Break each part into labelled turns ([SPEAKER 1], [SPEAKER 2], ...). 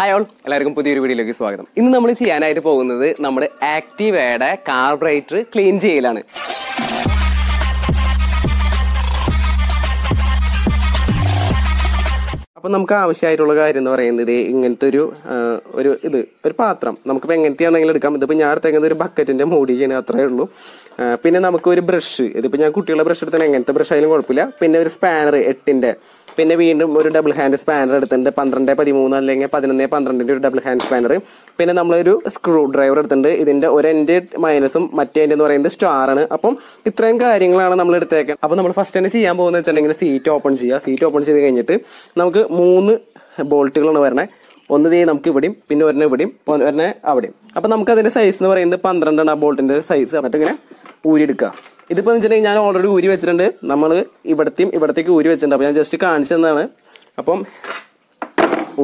[SPEAKER 1] hi all എല്ലാവർക്കും പുതിയൊരു വീഡിയോയിലേക്ക് സ്വാഗതം ഇന്ന് നമ്മൾ ചെയ്യാനായിട്ട് പോകുന്നത് നമ്മുടെ ആക്റ്റീവയുടെ കാർബറേറ്റർ ക്ലീൻ ചെയ്യലാണ് അപ്പോൾ നമുക്ക് ആവശ്യമായിട്ടുള്ള കാര്യം എന്ന് പറയുന്നത് ഇങ്ങനത്തെ ഒരു ഒരു ഇത് ഒരു പാത്രം നമുക്കിപ്പോൾ ആണെങ്കിലും എടുക്കാം ഇതിപ്പോൾ ഞാൻ എടുത്തേക്കുന്നത് ഒരു ബക്കറ്റിൻ്റെ മൂടിയാണ് അത്രേ ഉള്ളൂ പിന്നെ നമുക്ക് ഒരു ബ്രഷ് ഇതിപ്പോൾ ഞാൻ കുട്ടികളുടെ ബ്രഷ് എടുത്താൽ എങ്ങനത്തെ ബ്രഷ് ആയാലും കുഴപ്പമില്ല പിന്നെ ഒരു സ്പാനർ എട്ടിൻ്റെ പിന്നെ വീണ്ടും ഒരു ഡബിൾ ഹാൻഡ് സ്പാനർ എടുത്തിട്ടുണ്ട് പന്ത്രണ്ട് പതിമൂന്ന് അല്ലെങ്കിൽ പതിനൊന്ന് പന്ത്രണ്ടിൻ്റെ ഒരു ഡബിൾ ഹാൻഡ് സ്പാനർ പിന്നെ നമ്മളൊരു സ്ക്രൂ ഡ്രൈവർ എടുത്തിട്ടുണ്ട് ഇതിൻ്റെ ഒരു എൻ്റെ മൈനസും മറ്റേ എൻ്റെ എന്ന് പറയുന്നത് സ്റ്റാർ ആണ് അപ്പം ഇത്രയും കാര്യങ്ങളാണ് നമ്മൾ എടുത്തേക്കുന്നത് അപ്പോൾ നമ്മൾ ഫസ്റ്റ് തന്നെ ചെയ്യാൻ പോകുന്നത് വെച്ചിട്ടുണ്ടെങ്കിൽ സീറ്റ് ഓപ്പൺ ചെയ്യുക സീറ്റ് ഓപ്പൺ ചെയ്ത് കഴിഞ്ഞിട്ട് നമുക്ക് മൂന്ന് ബോൾട്ടുകളാണ് വരണേ ഒന്ന് ദേ നമുക്ക് ഇവിടെയും പിന്നെ ഒരെണ്ണം ഇവിടെയും ഒരെണ്ണം അവിടെയും അപ്പോൾ അതിൻ്റെ സൈസ് എന്ന് പറയുന്നത് പന്ത്രണ്ടാണ് ആ ബോൾട്ടിൻ്റെ സൈസ് എന്നിട്ട് ഇങ്ങനെ ഊരിയെടുക്കുക ഇതിപ്പോൾ എന്ന് വെച്ചിട്ടുണ്ടെങ്കിൽ ഞാൻ ഓൾറെഡി ഊരി വെച്ചിട്ടുണ്ട് നമ്മൾ ഇവിടത്തെയും ഇവിടത്തേക്ക് ഊരി വെച്ചിട്ടുണ്ട് അപ്പോൾ ഞാൻ ജസ്റ്റ് കാണിച്ചു തന്നതാണ് അപ്പം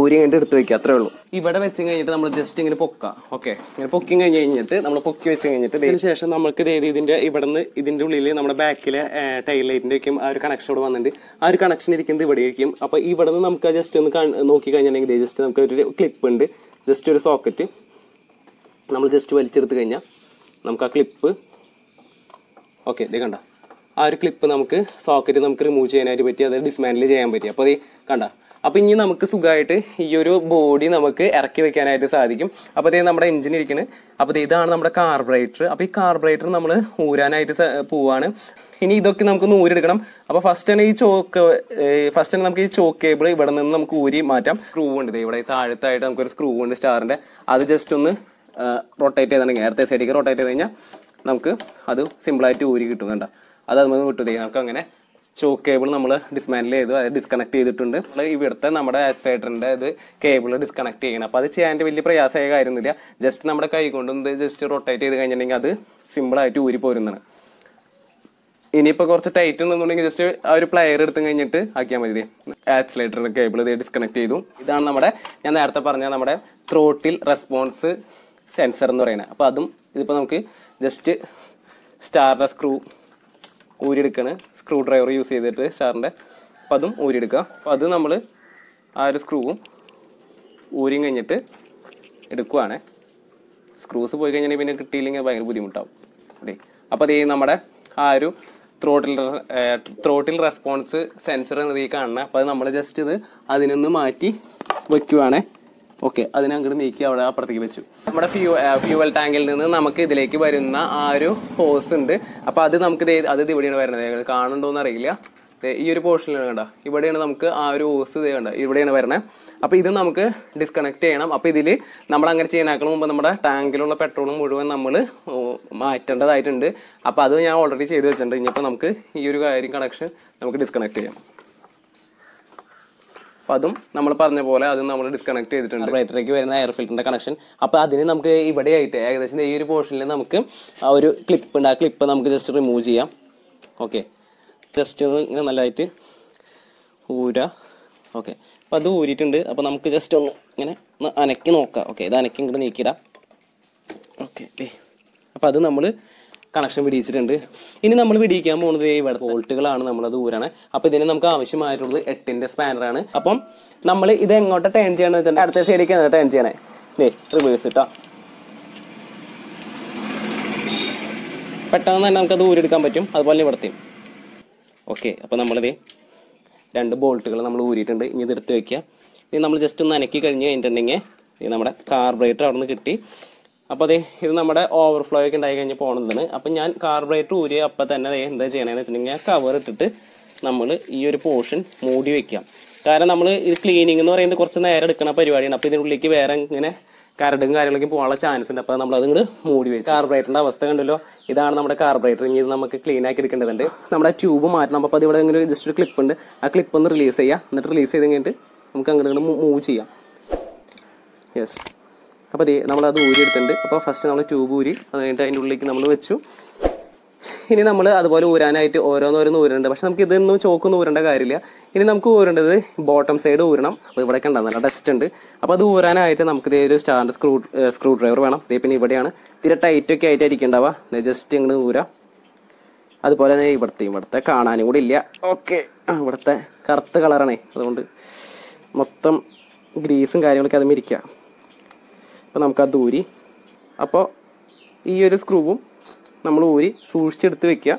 [SPEAKER 1] ഊരി കണ്ട് എടുത്ത് വെക്കുക അത്രേ ഉള്ളൂ ഇവിടെ വെച്ച് കഴിഞ്ഞിട്ട് നമ്മൾ ജസ്റ്റ് ഇങ്ങനെ പൊക്കുക ഓക്കെ ഇങ്ങനെ പൊക്കി കഴിഞ്ഞ് കഴിഞ്ഞിട്ട് നമ്മൾ പൊക്കി വെച്ച് കഴിഞ്ഞിട്ട് അതിന് ശേഷം നമുക്ക് ഇതേത് ഇതിന്റെ ഇവിടെ നിന്ന് ഇതിന്റെ ഉള്ളിൽ നമ്മുടെ ബാക്കിലെ ടൈൽ ഒക്കെ ആ ഒരു കണക്ഷൻ ഇവിടെ വന്നിട്ടുണ്ട് ആ ഒരു കണക്ഷൻ ഇരിക്കുന്നത് ഇവിടെ ഇരിക്കും അപ്പോൾ ഇവിടെ നിന്ന് നമുക്ക് ജസ്റ്റ് ഒന്ന് നോക്കി കഴിഞ്ഞിട്ടുണ്ടെങ്കിൽ ജസ്റ്റ് നമുക്ക് ഒരു ക്ലിപ്പ് ഉണ്ട് ജസ്റ്റ് ഒരു സോക്കറ്റ് നമ്മൾ ജസ്റ്റ് വലിച്ചെടുത്ത് കഴിഞ്ഞാൽ നമുക്ക് ആ ക്ലിപ്പ് ഓക്കെ ഇത് കണ്ട ആ ഒരു ക്ലിപ്പ് നമുക്ക് സോക്കറ്റ് നമുക്ക് റിമൂവ് ചെയ്യാനായിട്ട് പറ്റി അത് ഡിസ്മാൻഡിൽ ചെയ്യാൻ പറ്റി അപ്പോൾ അത് കണ്ട അപ്പോൾ ഇനി നമുക്ക് സുഖമായിട്ട് ഈ ഒരു ബോഡി നമുക്ക് ഇറക്കി വെക്കാനായിട്ട് സാധിക്കും അപ്പോൾ ഇതേ നമ്മുടെ എഞ്ചിൻ ഇരിക്കുന്നത് അപ്പോൾ ഇതാണ് നമ്മുടെ കാർബറേറ്റർ അപ്പോൾ ഈ കാർബറേറ്റർ നമ്മൾ ഊരാനായിട്ട് പോവാണ് ഇനി ഇതൊക്കെ നമുക്ക് ഒന്ന് ഊരിയെടുക്കണം അപ്പോൾ ഫസ്റ്റ് തന്നെ ഈ ചോക്ക് ഫസ്റ്റ് തന്നെ നമുക്ക് ഈ ചോക്ക് കേബിൾ ഇവിടെ നിന്ന് നമുക്ക് ഊരി മാറ്റാം സ്ക്രൂ ഉണ്ട് ഇവിടെ താഴത്തായിട്ട് നമുക്കൊരു സ്ക്രൂ ഉണ്ട് സ്റ്റാറിൻ്റെ അത് ജസ്റ്റ് ഒന്ന് റൊട്ടേറ്റ് ചെയ്തിട്ടുണ്ടെങ്കിൽ നേരത്തെ സൈഡിലേക്ക് റൊട്ടേറ്റ് ചെയ്ത് കഴിഞ്ഞാൽ നമുക്ക് അത് സിമ്പിളായിട്ട് ഊരി കിട്ടും കണ്ട അത് നമ്മൾ വിട്ടു നമുക്ക് അങ്ങനെ ചോ കേബിൾ നമ്മൾ ഡിസ്മാൻഡിൽ ചെയ്തു അത് ഡിസ്കണക്ട് ചെയ്തിട്ടുണ്ട് നമ്മൾ ഇവിടുത്തെ നമ്മുടെ ആക്സിലേറ്ററിൻ്റെ ഇത് കേബിൾ ഡിസ്കണക്ട് ചെയ്യണം അപ്പോൾ അത് ചെയ്യാൻ്റെ വലിയ പ്രയാസമായ കാര്യമൊന്നുമില്ല ജസ്റ്റ് നമ്മുടെ കൈ കൊണ്ട് ഇത് ജസ്റ്റ് റൊട്ടേറ്റ് ചെയ്ത് കഴിഞ്ഞിട്ടുണ്ടെങ്കിൽ അത് സിമ്പിളായിട്ട് ഊരി പോരുന്നതാണ് ഇനിയിപ്പോൾ കുറച്ച് ടൈറ്റ് നിന്നുണ്ടെങ്കിൽ ജസ്റ്റ് ആ ഒരു പ്ലെയർ എടുത്ത് കഴിഞ്ഞിട്ട് ആക്കിയാൽ മതി ആക്സിലേറ്ററിൻ്റെ കേബിൾ ഇത് ഡിസ്കണക്ട് ചെയ്തു ഇതാണ് നമ്മുടെ ഞാൻ നേരത്തെ പറഞ്ഞ നമ്മുടെ ത്രോട്ടിൽ റെസ്പോൺസ് സെൻസർ എന്ന് പറയുന്നത് അപ്പോൾ അതും ഇതിപ്പോൾ നമുക്ക് ജസ്റ്റ് സ്റ്റാറിൻ്റെ സ്ക്രൂ ഊരിയെടുക്കണേ സ്ക്രൂ ഡ്രൈവർ യൂസ് ചെയ്തിട്ട് സ്റ്റാറിൻ്റെ അപ്പം അതും ഊരിയെടുക്കുക അപ്പം അത് നമ്മൾ ആ ഒരു സ്ക്രൂവും ഊരിയും കഴിഞ്ഞിട്ട് എടുക്കുവാണ് സ്ക്രൂസ് പോയി കഴിഞ്ഞാൽ പിന്നെ കിട്ടിയില്ലെങ്കിൽ ഭയങ്കര ബുദ്ധിമുട്ടാവും അതെ അപ്പോൾ അതേ നമ്മുടെ ആ ഒരു ത്രോട്ടിൽ ത്രോട്ടിൽ റെസ്പോൺസ് സെൻസർ എന്നതീ ഈ കാണണം അപ്പോൾ അത് നമ്മൾ ജസ്റ്റ് ഇത് അതിനൊന്ന് മാറ്റി വയ്ക്കുവാണേ ഓക്കെ അതിനെ അങ്ങോട്ട് നീക്കി അവിടെ അപ്പുറത്തേക്ക് വെച്ചു നമ്മുടെ ഫ്യൂ ഫ്യൂവൽ ടാങ്കിൽ നിന്ന് നമുക്ക് ഇതിലേക്ക് വരുന്ന ആ ഒരു ഹോസ് ഉണ്ട് അപ്പോൾ അത് നമുക്ക് അത് ഇവിടെയാണ് വരുന്നത് ഞങ്ങൾ കാണുന്നുണ്ടോ അറിയില്ല ഈ ഒരു പോർഷനിലാണ് കണ്ട ഇവിടെയാണ് നമുക്ക് ആ ഒരു ഓസ് കണ്ട ഇവിടെയാണ് വരുന്നത് അപ്പോൾ ഇത് നമുക്ക് ഡിസ്കണക്ട് ചെയ്യണം അപ്പോൾ ഇതിൽ നമ്മൾ അങ്ങനെ ചെയ്യാനാക്കണ മുമ്പ് നമ്മുടെ ടാങ്കിലുള്ള പെട്രോൾ മുഴുവൻ നമ്മൾ മാറ്റേണ്ടതായിട്ടുണ്ട് അപ്പോൾ അത് ഞാൻ ഓൾറെഡി ചെയ്ത് വെച്ചിട്ടുണ്ട് ഇനിയിപ്പോൾ നമുക്ക് ഈ ഒരു കാര്യം കണക്ഷൻ നമുക്ക് ഡിസ്കണക്ട് ചെയ്യാം അപ്പോൾ അതും നമ്മൾ പറഞ്ഞ പോലെ അത് നമ്മൾ ഡിസ്കണക്ട് ചെയ്തിട്ടുണ്ട് റേറ്ററിലേക്ക് വരുന്ന എയർ ഫിൽറ്ററിൻ്റെ കണക്ഷൻ അപ്പോൾ അതിന് നമുക്ക് ആയിട്ട് ഏകദേശം ഈ ഒരു പോർഷനിൽ നമുക്ക് ആ ഒരു ക്ലിപ്പ് ഉണ്ട് ആ ക്ലിപ്പ് നമുക്ക് ജസ്റ്റ് റിമൂവ് ചെയ്യാം ഓക്കെ ജസ്റ്റ് ഒന്ന് ഇങ്ങനെ നല്ലതായിട്ട് ഊര ഓക്കെ അപ്പോൾ അത് ഊരിയിട്ടുണ്ട് അപ്പോൾ നമുക്ക് ജസ്റ്റ് ഒന്ന് ഇങ്ങനെ ഒന്ന് അനക്കി നോക്കാം ഓക്കെ ഇത് അനക്കി ഇങ്ങോട്ട് നീക്കിയിടാം ഓക്കെ അപ്പോൾ അത് നമ്മൾ കണക്ഷൻ പിടിയിച്ചിട്ടുണ്ട് ഇനി നമ്മൾ പിടിക്കാൻ പോകുന്നത് ഇവിടെ വോൾട്ടുകളാണ് അത് ഊരാണ് അപ്പോൾ ഇതിന് നമുക്ക് ആവശ്യമായിട്ടുള്ളത് സ്പാനർ സ്പാനറാണ് അപ്പം നമ്മൾ ഇത് എങ്ങോട്ട് ടേൺ ചെയ്യണമെന്ന് വെച്ചാൽ അടുത്ത സൈഡിലേക്ക് ടേൺ ചെയ്യണേ ദേ റിവേഴ്സ് ഇട്ടോ പെട്ടെന്ന് തന്നെ നമുക്കത് ഊരെടുക്കാൻ പറ്റും അതുപോലെ ഇവിടത്തെയും ഓക്കെ അപ്പോൾ നമ്മളിത് രണ്ട് ബോൾട്ടുകൾ നമ്മൾ ഊരിയിട്ടുണ്ട് ഇനി എടുത്ത് വയ്ക്കുക ഇനി നമ്മൾ ജസ്റ്റ് ഒന്ന് അനക്കി കഴിഞ്ഞ് കഴിഞ്ഞിട്ടുണ്ടെങ്കിൽ നമ്മുടെ കാർബറേറ്റർ അവിടെ നിന്ന് കിട്ടി അപ്പോൾ അതെ ഇത് നമ്മുടെ ഓവർഫ്ലോ ഒക്കെ ഉണ്ടായി കഴിഞ്ഞ് പോകണതാണ് അപ്പം ഞാൻ കാർബറേറ്റർ ഊരി അപ്പം തന്നെ അതെ എന്താ ചെയ്യണമെന്ന് വെച്ചിട്ടുണ്ടെങ്കിൽ കവർ ഇട്ടിട്ട് നമ്മൾ ഈ ഒരു പോർഷൻ മൂടി വയ്ക്കാം കാരണം നമ്മൾ ഇത് ക്ലീനിങ് എന്ന് പറയുന്നത് കുറച്ച് നേരം എടുക്കുന്ന പരിപാടിയാണ് അപ്പോൾ ഇതിനുള്ളിലേക്ക് വേറെ ഇങ്ങനെ കരടും കാര്യങ്ങളൊക്കെ പോകാനുള്ള ചാൻസ് ഉണ്ട് അപ്പോൾ നമ്മളത് ഇങ്ങനെ മൂടി വെച്ചു കാർബറേറ്ററിൻ്റെ അവസ്ഥ കണ്ടല്ലോ ഇതാണ് നമ്മുടെ കാർബറേറ്റർ ഇനി ഇത് നമുക്ക് ക്ലീൻ ആക്കി എടുക്കേണ്ടതുണ്ട് നമ്മുടെ ട്യൂബ് മാറ്റണം അപ്പോൾ അത് ഇവിടെ ഇങ്ങനെ ജസ്റ്റ് ഒരു ക്ലിപ്പ് ഉണ്ട് ആ ക്ലിപ്പ് ഒന്ന് റിലീസ് ചെയ്യുക എന്നിട്ട് റിലീസ് ചെയ്ത് കഴിഞ്ഞിട്ട് നമുക്ക് അങ്ങനെ മൂവ് ചെയ്യാം യെസ് അപ്പോൾ അതേ നമ്മളത് ഊരിയെടുത്തിട്ടുണ്ട് അപ്പോൾ ഫസ്റ്റ് നമ്മൾ ട്യൂബ് ഊരി അത് കഴിഞ്ഞിട്ട് അതിൻ്റെ ഉള്ളിലേക്ക് നമ്മൾ വെച്ചു ഇനി നമ്മൾ അതുപോലെ ഊരാനായിട്ട് ഓരോന്നോരോന്ന് ഊരുന്നുണ്ട് പക്ഷെ നമുക്ക് ഇതൊന്നും ചോക്കൊന്നും ഊരേണ്ട കാര്യമില്ല ഇനി നമുക്ക് ഊരേണ്ടത് ബോട്ടം സൈഡ് ഊരണം അപ്പോൾ ഇവിടെയൊക്കെ ഉണ്ടാകും നല്ല ടെസ്റ്റ് ഉണ്ട് അപ്പോൾ അത് ഊരാനായിട്ട് നമുക്ക് ഇതേ ഒരു സ്റ്റാൻഡ് സ്ക്രൂ സ്ക്രൂ ഡ്രൈവർ വേണം ഇതേ പിന്നെ ഇവിടെയാണ് തിരെ ടൈറ്റൊക്കെ ആയിട്ടായിരിക്കും ഉണ്ടാവുക ജസ്റ്റ് ഇങ്ങനെ ഊരാം അതുപോലെ തന്നെ ഇവിടുത്തെ ഇവിടുത്തെ കാണാനും കൂടി ഇല്ല ഓക്കെ ഇവിടുത്തെ കറുത്ത കളറാണേ അതുകൊണ്ട് മൊത്തം ഗ്രീസും കാര്യങ്ങളൊക്കെ അതും ഇരിക്കുക അപ്പോൾ നമുക്കത് ഊരി അപ്പോൾ ഈ ഒരു സ്ക്രൂവും നമ്മൾ ഊരി സൂക്ഷിച്ചെടുത്ത് വെക്കുക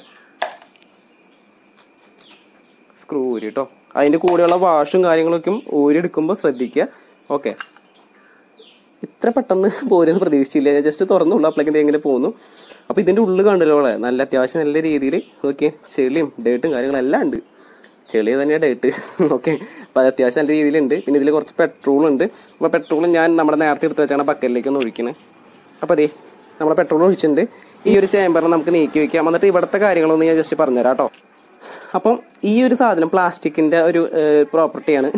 [SPEAKER 1] സ്ക്രൂ ഊരി കേട്ടോ അതിൻ്റെ കൂടെയുള്ള വാഷും കാര്യങ്ങളൊക്കെ ഊരിയെടുക്കുമ്പോൾ ശ്രദ്ധിക്കുക ഓക്കെ ഇത്ര പെട്ടെന്ന് പോരുമെന്ന് പ്രതീക്ഷിച്ചില്ല ഞാൻ ജസ്റ്റ് തുറന്നുള്ള അപ്പോഴേക്കും എങ്ങനെ പോകുന്നു അപ്പോൾ ഇതിൻ്റെ ഉള്ളിൽ കണ്ടല്ലോ അവളെ നല്ല അത്യാവശ്യം നല്ല രീതിയിൽ ഓക്കെ ചെളിയും ഡേട്ടും കാര്യങ്ങളെല്ലാം ഉണ്ട് ചെളി തന്നെയാണ് ഡേട്ട് ഓക്കെ അപ്പോൾ അത് അത്യാവശ്യം നല്ല രീതിയിലുണ്ട് പിന്നെ ഇതിൽ കുറച്ച് പെട്രോൾ ഉണ്ട് അപ്പോൾ പെട്രോൾ ഞാൻ നമ്മുടെ നേരത്തെ എടുത്ത് വെച്ചാണ് ബക്കറ്റിലേക്ക് ഒന്ന് ഒഴിക്കുന്നത് അപ്പോൾ അതെ നമ്മൾ പെട്രോൾ ഒഴിച്ചിട്ടുണ്ട് ഈ ഒരു ചേമ്പറിനെ നമുക്ക് നീക്കി വയ്ക്കാം എന്നിട്ട് ഇവിടുത്തെ കാര്യങ്ങളൊന്നും ഞാൻ ജസ്റ്റ് പറഞ്ഞുതരാം കേട്ടോ അപ്പം ഈ ഒരു സാധനം പ്ലാസ്റ്റിക്കിൻ്റെ ഒരു പ്രോപ്പർട്ടിയാണ്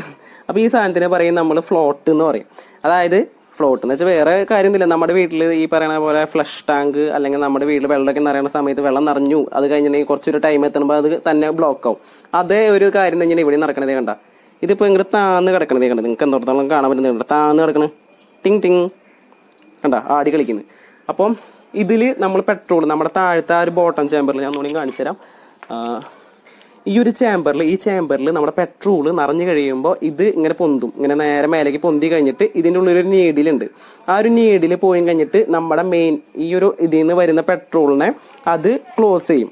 [SPEAKER 1] അപ്പോൾ ഈ സാധനത്തിനെ പറയും നമ്മൾ ഫ്ലോട്ട് എന്ന് പറയും അതായത് ഫ്ലോട്ട് എന്ന് വെച്ചാൽ വേറെ ഒന്നുമില്ല നമ്മുടെ വീട്ടിൽ ഈ പറയുന്ന പോലെ ഫ്ലഷ് ടാങ്ക് അല്ലെങ്കിൽ നമ്മുടെ വീട്ടിൽ വെള്ളമൊക്കെ നിറയുന്ന സമയത്ത് വെള്ളം നിറഞ്ഞു അത് കഴിഞ്ഞിട്ടുണ്ടെങ്കിൽ കുറച്ചൊരു ടൈം എത്തുമ്പോൾ അത് തന്നെ ബ്ലോക്ക് ആവും അതേ ഒരു കാര്യം തന്നെയാണ് ഇവിടെ നടക്കണതേ കണ്ട ഇതിപ്പോൾ ഇങ്ങനെ താന്ന് കിടക്കണത് കണ്ടത് നിങ്ങൾക്ക് എന്തോടത്തോളം കാണാൻ പറ്റുന്നുണ്ട് താന്ന് കിടക്കണത് ടിങ് ടിങ് കണ്ട ആടി കളിക്കുന്നത് അപ്പം ഇതിൽ നമ്മൾ പെട്രോൾ നമ്മുടെ താഴത്തെ ആ ഒരു ബോട്ടം ചേമ്പറിൽ ഞാൻ ഒന്നുകൂടി കാണിച്ചു തരാം ഈ ഒരു ചേമ്പറിൽ ഈ ചേമ്പറിൽ നമ്മുടെ പെട്രോൾ നിറഞ്ഞു കഴിയുമ്പോൾ ഇത് ഇങ്ങനെ പൊന്തും ഇങ്ങനെ നേരെ മേലേക്ക് പൊന്തി കഴിഞ്ഞിട്ട് ഇതിൻ്റെ ഉള്ളിലൊരു നീഡിലുണ്ട് ആ ഒരു നീഡിൽ പോയി കഴിഞ്ഞിട്ട് നമ്മുടെ മെയിൻ ഈ ഒരു ഇതിൽ നിന്ന് വരുന്ന പെട്രോളിനെ അത് ക്ലോസ് ചെയ്യും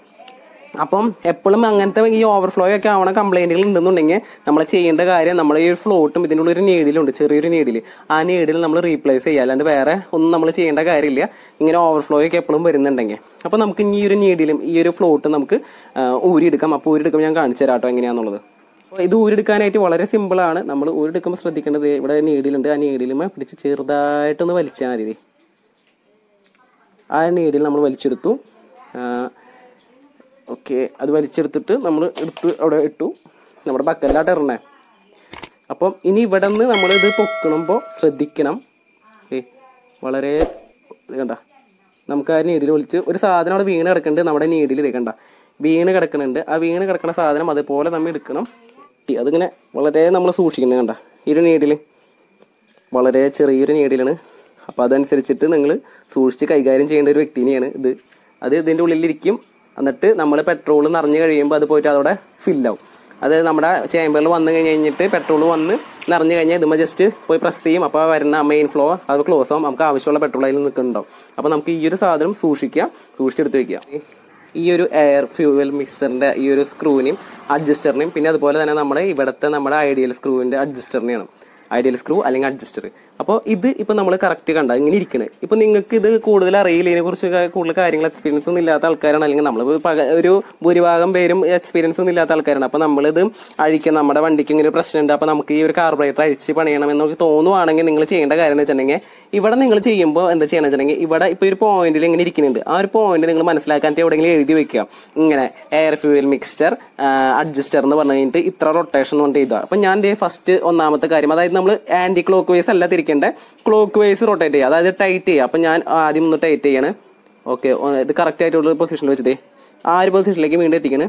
[SPEAKER 1] അപ്പം എപ്പോഴും അങ്ങനത്തെ ഈ ഓവർഫ്ലോ ഒക്കെ ആവണ കംപ്ലൈൻറ്റുകൾ ഉണ്ടെന്നുണ്ടെങ്കിൽ നമ്മൾ ചെയ്യേണ്ട കാര്യം നമ്മൾ ഈ ഒരു ഫ്ലോട്ടും ഇതിനുള്ളൊരു ഒരു നീഡിലുണ്ട് ചെറിയൊരു നീഡിൽ ആ നീഡിൽ നമ്മൾ റീപ്ലേസ് ചെയ്യുക അല്ലാണ്ട് വേറെ ഒന്നും നമ്മൾ ചെയ്യേണ്ട കാര്യമില്ല ഇങ്ങനെ ഓവർഫ്ലോ ഒക്കെ എപ്പോഴും വരുന്നുണ്ടെങ്കിൽ അപ്പോൾ നമുക്ക് ഇനി ഈ ഒരു നീഡിലും ഈ ഒരു ഫ്ലോട്ട് നമുക്ക് ഊരിയെടുക്കാം അപ്പോൾ ഊരിയെടുക്കുമ്പോൾ ഞാൻ കാണിച്ചു തരാം കേട്ടോ എങ്ങനെയാണെന്നുള്ളത് അപ്പോൾ ഇത് ഊരെടുക്കാനായിട്ട് വളരെ സിമ്പിളാണ് നമ്മൾ ഊരെടുക്കുമ്പോൾ ശ്രദ്ധിക്കേണ്ടത് ഇവിടെ നീഡിലുണ്ട് ആ നീഡിലുമേ പിടിച്ച് ചെറുതായിട്ടൊന്ന് വലിച്ചാൽ മതി ആ നീഡിൽ നമ്മൾ വലിച്ചെടുത്തു ഓക്കെ അത് വലിച്ചെടുത്തിട്ട് നമ്മൾ എടുത്ത് അവിടെ ഇട്ടു നമ്മുടെ ബക്കലിലാട്ട് ഇറണേ അപ്പം ഇനി ഇവിടെ നിന്ന് നമ്മളിത് പൊക്കണമ്പോൾ ശ്രദ്ധിക്കണം ഏ വളരെ കണ്ട നമുക്ക് ആ നീടിൽ ഒളിച്ച് ഒരു സാധനം അവിടെ വീണ് കിടക്കുന്നുണ്ട് നമ്മുടെ നീഡിൽ കണ്ട വീണ് കിടക്കുന്നുണ്ട് ആ വീണ് കിടക്കുന്ന സാധനം അതുപോലെ നമ്മൾ എടുക്കണം കിട്ടി അതിങ്ങനെ വളരെ നമ്മൾ സൂക്ഷിക്കുന്നത് കണ്ട ഈ ഒരു നീടിൽ വളരെ ചെറിയൊരു നീടിലാണ് അപ്പോൾ അതനുസരിച്ചിട്ട് നിങ്ങൾ സൂക്ഷിച്ച് കൈകാര്യം ചെയ്യേണ്ട ഒരു വ്യക്തിനെയാണ് ഇത് അത് ഇതിൻ്റെ ഉള്ളിലിരിക്കും എന്നിട്ട് നമ്മൾ പെട്രോൾ നിറഞ്ഞു കഴിയുമ്പോൾ അത് പോയിട്ട് അതോടെ ഫില്ലാവും അത് നമ്മുടെ ചേമ്പറിൽ വന്നു കഴിഞ്ഞ് കഴിഞ്ഞിട്ട് പെട്രോൾ വന്ന് നിറഞ്ഞു കഴിഞ്ഞാൽ ഇതുമ്പോൾ ജസ്റ്റ് പോയി പ്രസ് ചെയ്യും അപ്പോൾ വരുന്ന മെയിൻ ഫ്ലോ അത് ക്ലോസ് ആവും നമുക്ക് ആവശ്യമുള്ള പെട്രോൾ അതിൽ നിൽക്കുന്നുണ്ടാവും അപ്പോൾ നമുക്ക് ഈ ഒരു സാധനം സൂക്ഷിക്കാം സൂക്ഷിച്ചെടുത്ത് വയ്ക്കുക ഈ ഒരു എയർ ഫ്യൂവൽ മിക്സറിൻ്റെ ഈ ഒരു സ്ക്രൂവിനെയും അഡ്ജസ്റ്ററിനെയും പിന്നെ അതുപോലെ തന്നെ നമ്മുടെ ഇവിടുത്തെ നമ്മുടെ ഐഡിയൽ സ്ക്രൂവിൻ്റെ അഡ്ജസ്റ്ററിനെയാണ് ഐഡിയൽ സ്ക്രൂ അല്ലെങ്കിൽ അഡ്ജസ്റ്റർ അപ്പോൾ ഇത് ഇപ്പോൾ നമ്മൾ കറക്റ്റ് കണ്ട ഇങ്ങനെ ഇരിക്കുന്നത് ഇപ്പോൾ നിങ്ങൾക്ക് ഇത് കൂടുതൽ അറിയില്ല ഇതിനെക്കുറിച്ച് കൂടുതൽ കാര്യങ്ങൾ എക്സ്പീരിയൻസ് ഒന്നും ഇല്ലാത്ത ആൾക്കാരാണ് അല്ലെങ്കിൽ നമ്മൾ ഒരു ഭൂരിഭാഗം പേരും എക്സ്പീരിയൻസ് ഒന്നും ഇല്ലാത്ത ആൾക്കാരാണ് അപ്പോൾ നമ്മളിത് അഴിക്കാം നമ്മുടെ വണ്ടിക്ക് ഇങ്ങനെ ഒരു പ്രശ്നമുണ്ട് അപ്പോൾ നമുക്ക് ഈ ഒരു കാർബറേറ്റർ അഴിച്ച് പണിയണം എന്നൊക്കെ തോന്നുവാണെങ്കിൽ നിങ്ങൾ ചെയ്യേണ്ട കാര്യം എന്ന് വെച്ചിട്ടുണ്ടെങ്കിൽ ഇവിടെ നിങ്ങൾ ചെയ്യുമ്പോൾ എന്താ ചെയ്യണം വെച്ചിട്ടുണ്ടെങ്കിൽ ഇവിടെ ഇപ്പോൾ ഒരു പോയിന്റിൽ ഇങ്ങനെ ഇരിക്കുന്നുണ്ട് ആ ഒരു പോയിന്റ് നിങ്ങൾ മനസ്സിലാക്കാൻ എവിടെയെങ്കിലും എഴുതി വെക്കുക ഇങ്ങനെ എയർ ഫ്യൂവൽ മിക്സ്ചർ അഡ്ജസ്റ്റർ എന്ന് പറഞ്ഞു കഴിഞ്ഞിട്ട് ഇത്ര റൊട്ടേഷൻ കൊണ്ട് ചെയ്താൽ അപ്പോൾ ഞാൻ ഫസ്റ്റ് ഒന്നാമത്തെ കാര്യം അതായത് നമ്മൾ ആൻറ്റി ക്ലോക്ക് വൈസ് അല്ല തിരിക്കുക വെക്കേണ്ട ക്ലോക്ക് വൈസ് റൊട്ടേറ്റ് ചെയ്യുക അതായത് ടൈറ്റ് ചെയ്യുക അപ്പം ഞാൻ ആദ്യം ഒന്ന് ടൈറ്റ് ചെയ്യണം ഓക്കെ ഇത് കറക്റ്റ് ആയിട്ടുള്ള പൊസിഷനിൽ വെച്ചതേ ആ ഒരു പൊസിഷനിലേക്ക് വീണ്ടും എത്തിക്കണേ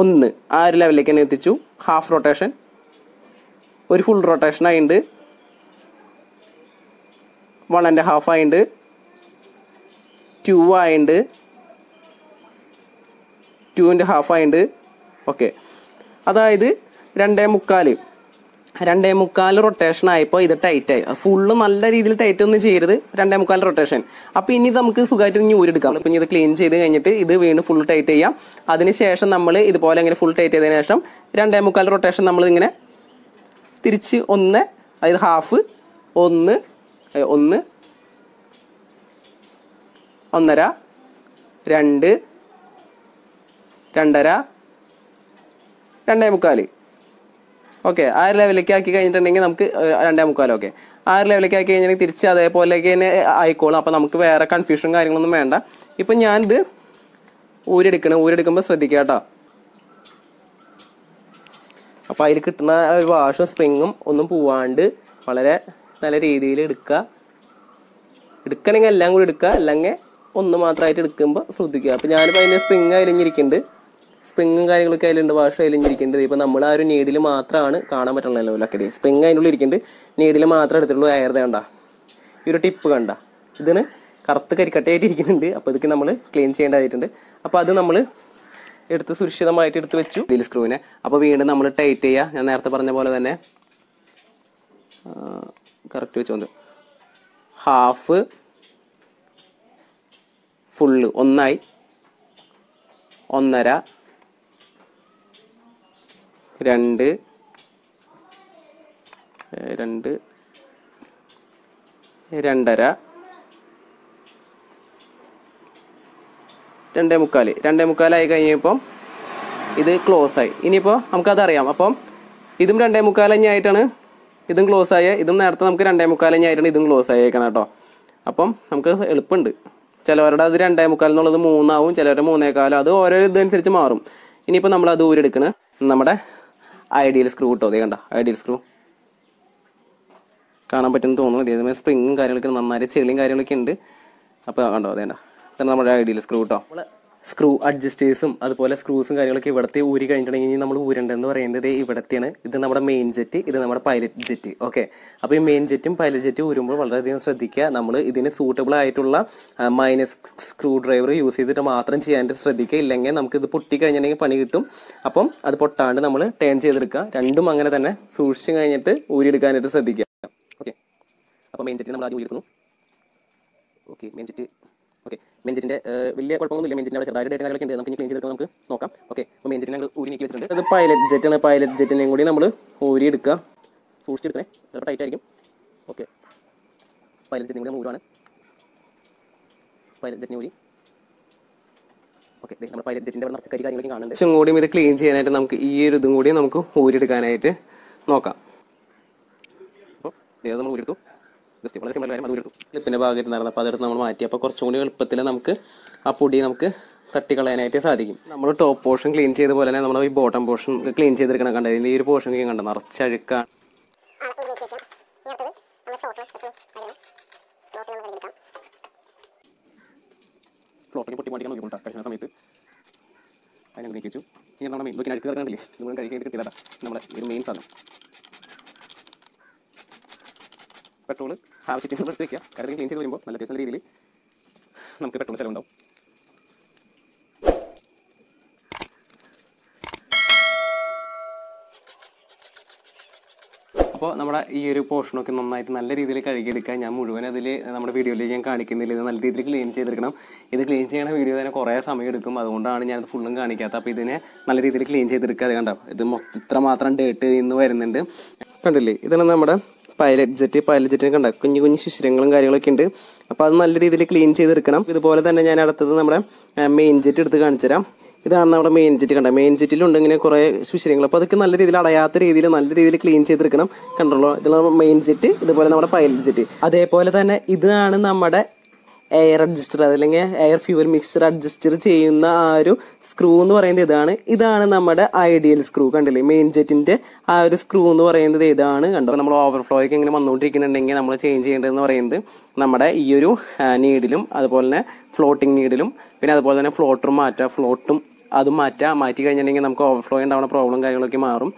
[SPEAKER 1] ഒന്ന് ആ ഒരു ലെവലിലേക്ക് തന്നെ എത്തിച്ചു ഹാഫ് റൊട്ടേഷൻ ഒരു ഫുൾ റൊട്ടേഷൻ ആയിണ്ട് വൺ ആൻഡ് ഹാഫ് ആയിട്ടുണ്ട് ടു ആയിട്ടുണ്ട് ടു ആൻഡ് ഹാഫ് ആയിണ്ട് ഓക്കെ അതായത് രണ്ടേ മുക്കാൽ രണ്ടേ മുക്കാൽ റൊട്ടേഷൻ ആയപ്പോൾ ഇത് ടൈറ്റായി ഫുള്ള് നല്ല രീതിയിൽ ടൈറ്റ് ഒന്നും ചെയ്യരുത് രണ്ടേ മുക്കാൽ റൊട്ടേഷൻ അപ്പോൾ ഇനി നമുക്ക് സുഖമായിട്ട് ഞൂരെടുക്കാം അപ്പം ഇത് ക്ലീൻ ചെയ്ത് കഴിഞ്ഞിട്ട് ഇത് വീണ്ടും ഫുൾ ടൈറ്റ് ചെയ്യാം അതിനുശേഷം നമ്മൾ ഇതുപോലെ ഇങ്ങനെ ഫുൾ ടൈറ്റ് ചെയ്തതിന് ശേഷം രണ്ടേ മുക്കാൽ റൊട്ടേഷൻ നമ്മൾ ഇങ്ങനെ തിരിച്ച് ഒന്ന് അതായത് ഹാഫ് ഒന്ന് ഒന്ന് ഒന്നര രണ്ട് രണ്ടര രണ്ടേ മുക്കാൽ ഓക്കെ ആ ഒരു ലെവലിലേക്ക് ആക്കി കഴിഞ്ഞിട്ടുണ്ടെങ്കിൽ നമുക്ക് രണ്ടേ മുക്കാലോ ഓക്കെ ആ ഒരു ലെവലിലേക്ക് ആക്കി കഴിഞ്ഞാൽ തിരിച്ച് അതേപോലേക്ക് തന്നെ ആയിക്കോളും അപ്പോൾ നമുക്ക് വേറെ കൺഫ്യൂഷനും കാര്യങ്ങളൊന്നും വേണ്ട ഇപ്പം ഞാനിത് ഊരെടുക്കണം ഊരെടുക്കുമ്പോൾ ശ്രദ്ധിക്കുക കേട്ടോ അപ്പോൾ അതിൽ കിട്ടുന്ന ഒരു വാഷും സ്പ്രിങ്ങും ഒന്നും പോവാണ്ട് വളരെ നല്ല രീതിയിൽ എടുക്കുക എടുക്കണമെങ്കിൽ എല്ലാം കൂടി എടുക്കുക അല്ലെങ്കിൽ ഒന്ന് മാത്രമായിട്ട് എടുക്കുമ്പോൾ ശ്രദ്ധിക്കുക അപ്പോൾ ഞാനിപ്പോൾ അതിൻ്റെ സ്പ്രിങ് അരിഞ്ഞിരിക്കുന്നുണ്ട് സ്പ്രിങ്ങും കാര്യങ്ങളൊക്കെ അതിലുണ്ട് വാഷ് അതിലിരിക്കുന്നത് ഇപ്പം നമ്മൾ ആ ഒരു നീഡിൽ മാത്രമാണ് കാണാൻ പറ്റണല്ലോ ലെവലൊക്കെ സ്പ്രിങ് അതിനുള്ളിൽ ഇരിക്കുന്നുണ്ട് നീഡിൽ മാത്രം എടുത്തിട്ടുള്ളൂ അയർ കണ്ട ഈ ഒരു ടിപ്പ് കണ്ട ഇതിന് കറുത്ത് കരിക്കട്ടയായിട്ട് ഇരിക്കുന്നുണ്ട് അപ്പോൾ ഇതൊക്കെ നമ്മൾ ക്ലീൻ ചെയ്യേണ്ടതായിട്ടുണ്ട് അപ്പോൾ അത് നമ്മൾ എടുത്ത് സുരക്ഷിതമായിട്ട് എടുത്ത് വെച്ചു ഡീൽ സ്ക്രൂവിനെ അപ്പോൾ വീണ്ടും നമ്മൾ ടൈറ്റ് ചെയ്യുക ഞാൻ നേരത്തെ പറഞ്ഞ പോലെ തന്നെ കറക്റ്റ് വെച്ചോണ്ട് ഹാഫ് ഫുള്ള് ഒന്നായി ഒന്നര രണ്ട് രണ്ട് രണ്ടര രണ്ടേ മുക്കാൽ രണ്ടേ മുക്കാലായി കഴിഞ്ഞപ്പം ഇത് ക്ലോസ് ആയി ഇനിയിപ്പോൾ നമുക്കതറിയാം അപ്പം ഇതും രണ്ടേ മുക്കാലഞ്ഞ ആയിട്ടാണ് ഇതും ക്ലോസ് ആയ ഇതും നേരത്തെ നമുക്ക് രണ്ടേ മുക്കാലഞ്ഞ ആയിട്ടാണ് ഇതും ക്ലോസ് ആയേക്കണം കേട്ടോ അപ്പം നമുക്ക് എളുപ്പമുണ്ട് ചിലവരുടെ അത് രണ്ടേ മുക്കാൽ എന്നുള്ളത് മൂന്നാവും ചിലവരുടെ മൂന്നേക്കാലും അത് ഓരോ ഇതനുസരിച്ച് മാറും ഇനിയിപ്പോൾ നമ്മൾ അത് ഊരെടുക്കണ നമ്മുടെ ഐഡിയൽ സ്ക്രൂ കിട്ടോ അതേ കണ്ട ഐഡിയൽ സ്ക്രൂ കാണാൻ പറ്റുന്ന തോന്നുന്നു അതേസമയം സ്പ്രിങ്ങും കാര്യങ്ങളൊക്കെ നന്നായിട്ട് ചെളിയും കാര്യങ്ങളൊക്കെ ഉണ്ട് അപ്പോൾ കണ്ടോ അതേണ്ട ഇതാണ് നമ്മുടെ ഐഡിയൽ സ്ക്രൂ കേട്ടോ സ്ക്രൂ അഡ്ജസ്റ്റേഴ്സും അതുപോലെ സ്ക്രൂസും കാര്യങ്ങളൊക്കെ ഇവിടുത്തെ ഊരി കഴിഞ്ഞിട്ടുണ്ടെങ്കിൽ നമ്മൾ ഊരേണ്ടതെന്ന് പറയുന്നത് ഇവിടത്തെയാണ് ഇത് നമ്മുടെ മെയിൻ ജെറ്റ് ഇത് നമ്മുടെ പൈലറ്റ് ജെറ്റ് ഓക്കെ അപ്പോൾ ഈ മെയിൻ ജെറ്റും പൈലറ്റ് ജെറ്റും ഊരുമ്പോൾ വളരെയധികം ശ്രദ്ധിക്കുക നമ്മൾ ഇതിന് സൂട്ടബിൾ ആയിട്ടുള്ള മൈനസ് സ്ക്രൂ ഡ്രൈവർ യൂസ് ചെയ്തിട്ട് മാത്രം ചെയ്യാനായിട്ട് ശ്രദ്ധിക്കുക ഇല്ലെങ്കിൽ നമുക്ക് ഇത് പൊട്ടി കഴിഞ്ഞിട്ടുണ്ടെങ്കിൽ പണി കിട്ടും അപ്പം അത് പൊട്ടാണ്ട് നമ്മൾ ടേൺ ചെയ്തെടുക്കുക രണ്ടും അങ്ങനെ തന്നെ സൂക്ഷിച്ച് കഴിഞ്ഞിട്ട് ഊരിയെടുക്കാനായിട്ട് ശ്രദ്ധിക്കുക ഓക്കെ അപ്പോൾ മെയിൻ ജെറ്റ് നമ്മൾ ആദ്യം ഊരിയെടുക്കുന്നു ഓക്കെ മെയിൻ ജെറ്റ് ഓക്കെ മെഞ്ചിന്റെ വലിയ കുഴപ്പമൊന്നുമില്ല മെഞ്ചിന്റെ അവിടെ ചെറുതായിട്ട് കാര്യങ്ങളൊക്കെ ഉണ്ട് നമുക്ക് ഇനി ക്ലീൻ ചെയ്തെടുക്കാം നമുക്ക് നോക്കാം ഓക്കെ അപ്പോൾ മെഞ്ചിൻ്റെ ഞങ്ങൾ ഊരി നീക്കി വെച്ചിട്ടുണ്ട് അത് പൈലറ്റ് ജെറ്റ് ആണ് പൈലറ്റ് ജെറ്റിനെയും കൂടി നമ്മൾ ഊരി എടുക്കുക സൂക്ഷിച്ചെടുക്കണേ ചിലപ്പോൾ ടൈറ്റ് ആയിരിക്കും ഓക്കെ പൈലറ്റ് ജെറ്റിനും കൂടി ഊരാണ് പൈലറ്റ് ജെറ്റിനെ ഊരി ഓക്കെ നമ്മൾ പൈലറ്റ് ജെറ്റിൻ്റെ അവിടെ നിറച്ച് കരി കാര്യങ്ങളൊക്കെ കാണുന്നുണ്ട് ചും കൂടിയും ഇത് ക്ലീൻ ചെയ്യാനായിട്ട് നമുക്ക് ഈ ഒരു ഇതും കൂടി നമുക്ക് ഊരിയെടുക്കാനായിട്ട് നോക്കാം അപ്പോൾ നമ്മൾ ഊരിയെടുത്തു ജസ്റ്റ് വളരെ സിമ്പിൾ കാര്യം അത് ഒരു ക്ലിപ്പിൻ്റെ ഭാഗത്തിരുന്നായിരുന്നു അപ്പോൾ അതെടുത്ത് നമ്മൾ കുറച്ചും കൂടി എളുപ്പത്തിൽ നമുക്ക് ആ പൊടി നമുക്ക് തട്ടിക്കളയാനായിട്ട് സാധിക്കും നമ്മൾ ടോപ്പ് പോർഷൻ ക്ലീൻ ചെയ്ത പോലെ തന്നെ നമ്മൾ ഈ ബോട്ടം പോർഷൻ ക്ലീൻ ചെയ്തെടുക്കണം കണ്ടത് ഇതിൻ്റെ ഈ ഒരു പോർഷൻ കണ്ടത് നിറച്ചഴുക്കാണ് സമയത്ത് നോക്കി പെട്രോള് ആവശ്യത്തിന് നമ്മൾ എടുത്ത് ക്ലീൻ ചെയ്ത് വരുമ്പോൾ നല്ല അത്യാവശ്യം രീതിയിൽ നമുക്ക് പെട്ടെന്ന് ചിലവുണ്ടാവും അപ്പോൾ നമ്മുടെ ഈ ഒരു പോർഷനൊക്കെ നന്നായിട്ട് നല്ല രീതിയിൽ കഴുകിയെടുക്കാൻ ഞാൻ മുഴുവൻ അതിൽ നമ്മുടെ വീഡിയോയിൽ ഞാൻ കാണിക്കുന്നില്ല ഇത് നല്ല രീതിയിൽ ക്ലീൻ ചെയ്തെടുക്കണം ഇത് ക്ലീൻ ചെയ്യണ വീഡിയോ തന്നെ കുറേ സമയം എടുക്കും അതുകൊണ്ടാണ് ഞാനത് ഫുള്ളും കാണിക്കാത്തത് അപ്പോൾ ഇതിനെ നല്ല രീതിയിൽ ക്ലീൻ ചെയ്തെടുക്കുക അത് കണ്ടോ ഇത് മൊത്തം ഇത്ര മാത്രം ഡേട്ട് ഇന്ന് വരുന്നുണ്ട് കണ്ടില്ലേ ഇതാണ് നമ്മുടെ പൈലറ്റ് ജെറ്റ് പൈലറ്റ് ജെറ്റിനൊക്കെ ഉണ്ടാകും കുഞ്ഞു കുഞ്ഞു ശുശ്രങ്ങളും കാര്യങ്ങളൊക്കെ ഉണ്ട് അപ്പോൾ അത് നല്ല രീതിയിൽ ക്ലീൻ ചെയ്തെടുക്കണം ഇതുപോലെ തന്നെ ഞാൻ അടുത്തത് നമ്മുടെ മെയിൻ ജെറ്റ് എടുത്ത് കാണിച്ചു തരാം ഇതാണ് നമ്മുടെ മെയിൻ ജെറ്റ് കണ്ടത് മെയിൻ ജെറ്റിലുണ്ട് ഇങ്ങനെ കുറേ ശുശ്രങ്ങൾ അപ്പോൾ അതൊക്കെ നല്ല രീതിയിൽ അടയാത്ത രീതിയിൽ നല്ല രീതിയിൽ ക്ലീൻ ചെയ്തെടുക്കണം കണ്ടല്ലോ ഇതാണ് മെയിൻ ജെറ്റ് ഇതുപോലെ നമ്മുടെ പൈലറ്റ് ജെറ്റ് അതേപോലെ തന്നെ ഇതാണ് നമ്മുടെ എയർ അഡ്ജസ്റ്റർ അതല്ലെങ്കിൽ എയർ ഫ്യൂവൽ മിക്സർ അഡ്ജസ്റ്റർ ചെയ്യുന്ന ആ ഒരു സ്ക്രൂ എന്ന് പറയുന്നത് ഇതാണ് ഇതാണ് നമ്മുടെ ഐഡിയൽ സ്ക്രൂ കണ്ടില്ലേ മെയിൻ ജെറ്റിൻ്റെ ആ ഒരു സ്ക്രൂ എന്ന് പറയുന്നത് ഇതാണ് കണ്ടോ നമ്മൾ ഓവർഫ്ലോയൊക്കെ ഇങ്ങനെ വന്നുകൊണ്ടിരിക്കുന്നുണ്ടെങ്കിൽ നമ്മൾ ചേഞ്ച് ചെയ്യേണ്ടതെന്ന് പറയുന്നത് നമ്മുടെ ഈ ഒരു നീഡിലും അതുപോലെ തന്നെ ഫ്ലോട്ടിംഗ് നീഡിലും പിന്നെ അതുപോലെ തന്നെ ഫ്ലോട്ടറും മാറ്റുക ഫ്ലോട്ടും അതും മാറ്റുക മാറ്റി കഴിഞ്ഞിട്ടുണ്ടെങ്കിൽ നമുക്ക് ഓവർഫ്ലോ ഉണ്ടാവുന്ന പ്രോബ്ലം കാര്യങ്ങളൊക്കെ മാറും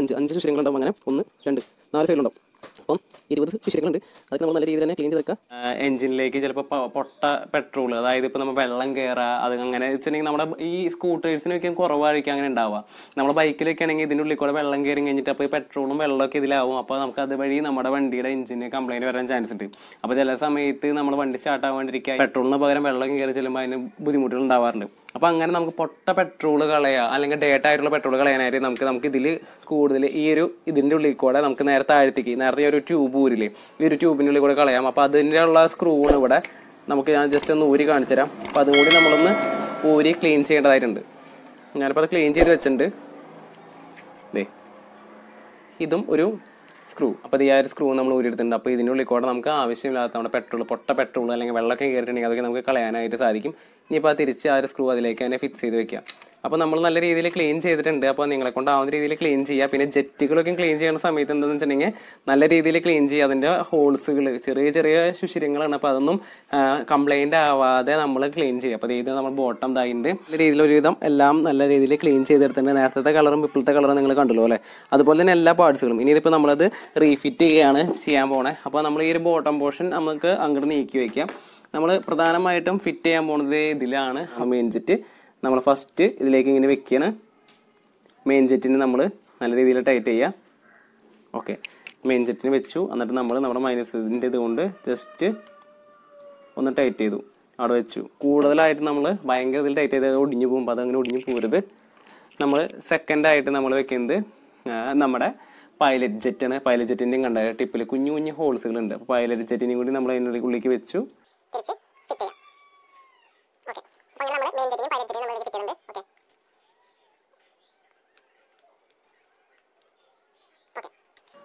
[SPEAKER 1] അഞ്ച് അഞ്ച് ശിരങ്ങളുണ്ടാവും അങ്ങനെ ഒന്ന് രണ്ട് നാല് സൈഡിലുണ്ടാവും അപ്പം ഇരുപത് ശിശിരങ്ങളുണ്ട് അതൊക്കെ നമ്മൾ നല്ല രീതിയിൽ തന്നെ ക്ലീൻ ചെയ്ത് വെക്കുക എഞ്ചിനിലേക്ക് ചിലപ്പോൾ പൊട്ട പെട്രോൾ അതായത് ഇപ്പോൾ നമ്മൾ വെള്ളം കയറുക അത് അങ്ങനെ വെച്ചിട്ടുണ്ടെങ്കിൽ നമ്മുടെ ഈ സ്കൂട്ടേഴ്സിനൊക്കെ കുറവായിരിക്കും അങ്ങനെ ഉണ്ടാവുക നമ്മുടെ ബൈക്കിലൊക്കെ ആണെങ്കിൽ ഇതിൻ്റെ ഉള്ളിൽ കൂടെ വെള്ളം കയറി കഴിഞ്ഞിട്ട് അപ്പോൾ ഈ പെട്രോളും വെള്ളമൊക്കെ ഇതിലാവും അപ്പോൾ നമുക്ക് അതുവഴി നമ്മുടെ വണ്ടിയുടെ എഞ്ചിന് കംപ്ലൈൻറ്റ് വരാൻ ചാൻസ് ഉണ്ട് അപ്പോൾ ചില സമയത്ത് നമ്മൾ വണ്ടി സ്റ്റാർട്ട് ആവാണ്ടിരിക്കുക പെട്രോളിന് പകരം വെള്ളം കയറി ചെല്ലുമ്പോൾ അതിന് ബുദ്ധിമുട്ടുകൾ ഉണ്ടാവാറുണ്ട് അപ്പോൾ അങ്ങനെ നമുക്ക് പൊട്ട പെട്രോൾ കളയുക അല്ലെങ്കിൽ ഡേറ്റ് ആയിട്ടുള്ള പെട്രോൾ കളയാനായിട്ട് നമുക്ക് നമുക്ക് ഇതിൽ കൂടുതൽ ഈ ഒരു ഇതിൻ്റെ ഉള്ളിൽ കൂടെ നമുക്ക് നേരെ താഴ്ത്തേക്ക് നേരത്തെ ഒരു ട്യൂബ് ഊരില്ലേ ഈ ഒരു ട്യൂബിനുള്ളിൽ കൂടെ കളയാം അപ്പോൾ അതിൻ്റെ ഉള്ള സ്ക്രൂണ് ഇവിടെ നമുക്ക് ഞാൻ ജസ്റ്റ് ഒന്ന് ഊരി കാണിച്ചു തരാം അപ്പോൾ അതും കൂടി നമ്മളൊന്ന് ഊരി ക്ലീൻ ചെയ്യേണ്ടതായിട്ടുണ്ട് ഞാനിപ്പോൾ അത് ക്ലീൻ ചെയ്ത് വെച്ചിട്ടുണ്ട് ദേ ഇതും ഒരു സ്ക്രൂ അപ്പോൾ ഈ ആ ഒരു സ്ക്രൂ നമ്മൾ ഊരിയെടുത്തിട്ടുണ്ട് അപ്പോൾ ഇതിൻ്റെ ഉള്ളിൽ കൂടെ നമുക്ക് ആവശ്യമില്ലാത്ത നമ്മുടെ പെട്രോൾ പൊട്ട പെട്രോൾ അല്ലെങ്കിൽ വെള്ളമൊക്കെ കയറിയിട്ടുണ്ടെങ്കിൽ അതൊക്കെ നമുക്ക് കളയാനായിട്ട് സാധിക്കും ഇനിയിപ്പോൾ ആ തിരിച്ച് ആ ഒരു സ്ക്രൂ അതിലേക്ക് തന്നെ ഫിക്സ് ചെയ്ത് വെക്കാം അപ്പോൾ നമ്മൾ നല്ല രീതിയിൽ ക്ലീൻ ചെയ്തിട്ടുണ്ട് അപ്പോൾ നിങ്ങളെ കൊണ്ട് ആവുന്ന രീതിയിൽ ക്ലീൻ ചെയ്യുക പിന്നെ ജെറ്റുകളൊക്കെ ക്ലീൻ ചെയ്യുന്ന സമയത്ത് എന്താണെന്ന് വെച്ചിട്ടുണ്ടെങ്കിൽ നല്ല രീതിയിൽ ക്ലീൻ ചെയ്യുക അതിൻ്റെ ഹോൾസുകൾ ചെറിയ ചെറിയ ശുശിരങ്ങളാണ് അപ്പോൾ അതൊന്നും കംപ്ലൈൻ്റ് ആവാതെ നമ്മൾ ക്ലീൻ ചെയ്യുക അപ്പോൾ ഇത് നമ്മൾ ബോട്ടം ഇതായിട്ട് നല്ല രീതിയിൽ ഒരുവിധം എല്ലാം നല്ല രീതിയിൽ ക്ലീൻ ചെയ്തെടുത്തിട്ടുണ്ട് നേരത്തെ കളറും ഇപ്പോഴത്തെ കളറും നിങ്ങൾ കണ്ടല്ലോ അല്ലേ അതുപോലെ തന്നെ എല്ലാ പാർട്സുകളും ഇനി ഇതിപ്പോൾ നമ്മളത് റീഫിറ്റ് ചെയ്യുകയാണ് ചെയ്യാൻ പോണേ അപ്പോൾ നമ്മൾ ഈ ഒരു ബോട്ടം പോർഷൻ നമുക്ക് അങ്ങോട്ട് നീക്കി വയ്ക്കാം നമ്മൾ പ്രധാനമായിട്ടും ഫിറ്റ് ചെയ്യാൻ പോണത് ഇതിലാണ് മെയിൻ ജെറ്റ് നമ്മൾ ഫസ്റ്റ് ഇതിലേക്ക് ഇങ്ങനെ വെക്കുകയാണ് മെയിൻ ജെറ്റിന് നമ്മൾ നല്ല രീതിയിൽ ടൈറ്റ് ചെയ്യുക ഓക്കെ മെയിൻ ജെറ്റിന് വെച്ചു എന്നിട്ട് നമ്മൾ നമ്മുടെ മൈനസ് ഇതിൻ്റെ ഇതുകൊണ്ട് ജസ്റ്റ് ഒന്ന് ടൈറ്റ് ചെയ്തു അവിടെ വെച്ചു കൂടുതലായിട്ട് നമ്മൾ ഭയങ്കര ഇതിൽ ടൈറ്റ് ചെയ്ത് ഒടിഞ്ഞു പോകുമ്പോൾ അതങ്ങനെ ഒടിഞ്ഞു പോരുത് നമ്മൾ സെക്കൻഡായിട്ട് നമ്മൾ വെക്കുന്നത് നമ്മുടെ പൈലറ്റ് ജെറ്റാണ് പൈലറ്റ് ജെറ്റിൻ്റെയും കണ്ട ടിപ്പിൽ കുഞ്ഞു കുഞ്ഞു ഹോൾസുകളുണ്ട് അപ്പോൾ പൈലറ്റ് ജെറ്റിനെയും കൂടി നമ്മൾ അതിൻ്റെ ഉള്ളിലേക്ക് വെച്ചു